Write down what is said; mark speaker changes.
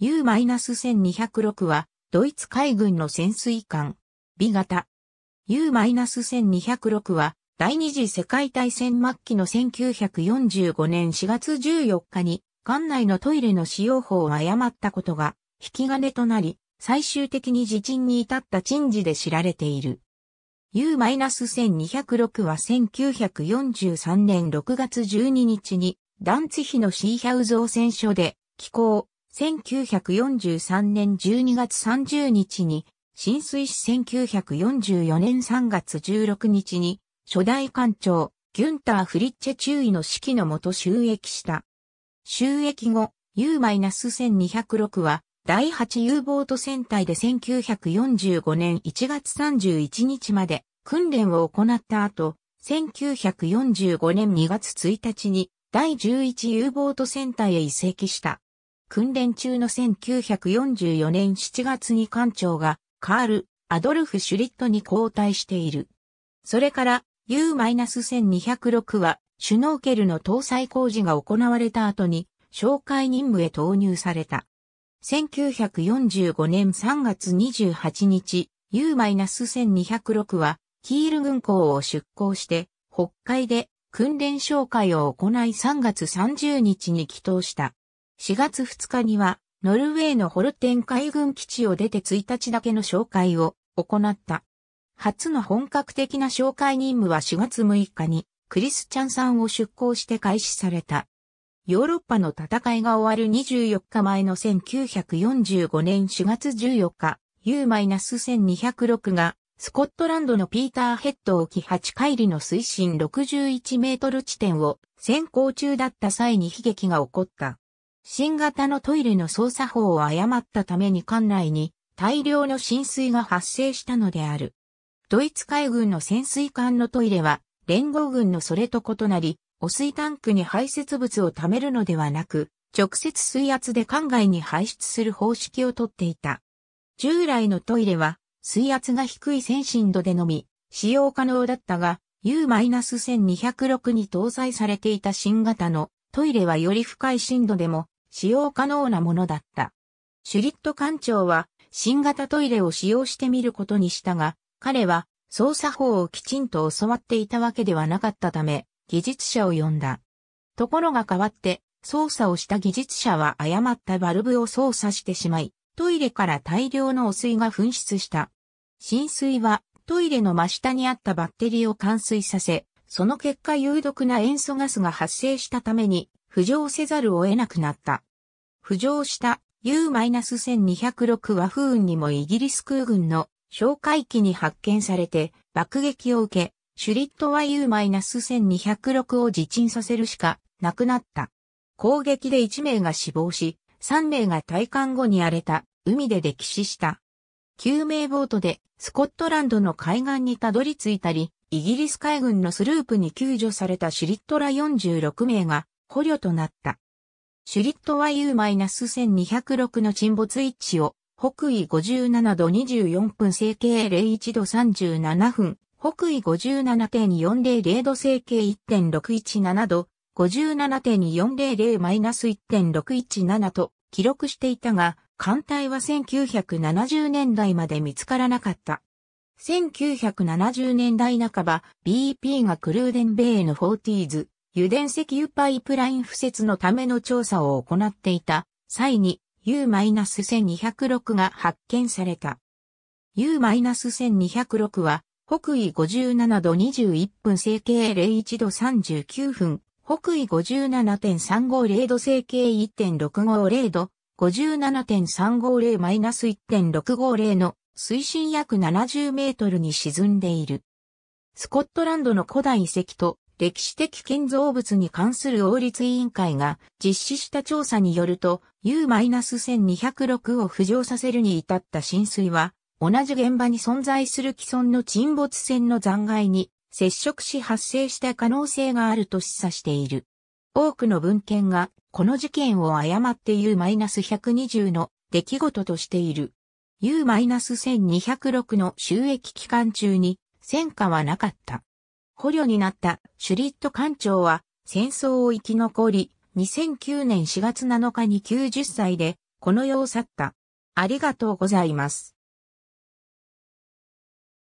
Speaker 1: U-1206 は、ドイツ海軍の潜水艦、B 型。U-1206 は、第二次世界大戦末期の1945年4月14日に、艦内のトイレの使用法を誤ったことが、引き金となり、最終的に自陳に至った陳事で知られている。U-1206 は1943年6月12日に、ダンツヒのシーヒャウ造船所で、寄港、1943年12月30日に、浸水し1944年3月16日に、初代艦長、ギュンター・フリッチェ中尉の指揮のもと収益した。収益後、U-1206 は、第8 U ボート戦隊で1945年1月31日まで訓練を行った後、1945年2月1日に第11 U ボート戦隊へ移籍した。訓練中の1944年7月に艦長がカール・アドルフ・シュリットに交代している。それから U-1206 はシュノーケルの搭載工事が行われた後に紹介任務へ投入された。1945年3月28日、U-1206 はキール軍港を出港して北海で訓練紹介を行い3月30日に帰島した。4月2日には、ノルウェーのホルテン海軍基地を出て1日だけの紹介を行った。初の本格的な紹介任務は4月6日に、クリスチャンさんを出港して開始された。ヨーロッパの戦いが終わる24日前の1945年4月14日、U-1206 が、スコットランドのピーターヘッド沖8海里の水深61メートル地点を先行中だった際に悲劇が起こった。新型のトイレの操作法を誤ったために艦内に大量の浸水が発生したのである。ドイツ海軍の潜水艦のトイレは連合軍のそれと異なり、汚水タンクに排泄物を貯めるのではなく、直接水圧で艦外に排出する方式をとっていた。従来のトイレは水圧が低い先進度でのみ使用可能だったが U-1206 に搭載されていた新型のトイレはより深い深度でも使用可能なものだった。シュリット艦長は新型トイレを使用してみることにしたが、彼は操作法をきちんと教わっていたわけではなかったため、技術者を呼んだ。ところが変わって、操作をした技術者は誤ったバルブを操作してしまい、トイレから大量の汚水が噴出した。浸水はトイレの真下にあったバッテリーを冠水させ、その結果有毒な塩素ガスが発生したために浮上せざるを得なくなった。浮上した U-1206 和風雲にもイギリス空軍の哨戒機に発見されて爆撃を受け、シュリットは U-1206 を自沈させるしかなくなった。攻撃で1名が死亡し、3名が退艦後に荒れた海で溺死した。救命ボートでスコットランドの海岸にたどり着いたり、イギリス海軍のスループに救助されたシュリットら46名が捕虜となった。シュリットは U-1206 の沈没位置を北緯57度24分整形01度37分、北緯57.400度整形1.617度、57.400-1.617と記録していたが、艦隊は1970年代まで見つからなかった。1970年代半ば、BP がクルーデンベイのフォーティーズ、油田石油パイプライン敷設のための調査を行っていた際に U-1206 が発見された。U-1206 は北緯57度21分成形01度39分、北緯57.350度成形1.650度、57.350-1.650の水深約70メートルに沈んでいる。スコットランドの古代遺跡と歴史的建造物に関する王立委員会が実施した調査によると U-1206 を浮上させるに至った浸水は同じ現場に存在する既存の沈没船の残骸に接触し発生した可能性があると示唆している。多くの文献がこの事件を誤って U-120 の出来事としている。U-1206 の収益期間中に戦果はなかった。捕虜になったシュリット艦長は戦争を生き残り、2009年4月7日に90歳でこの世を去った。ありがとうございます。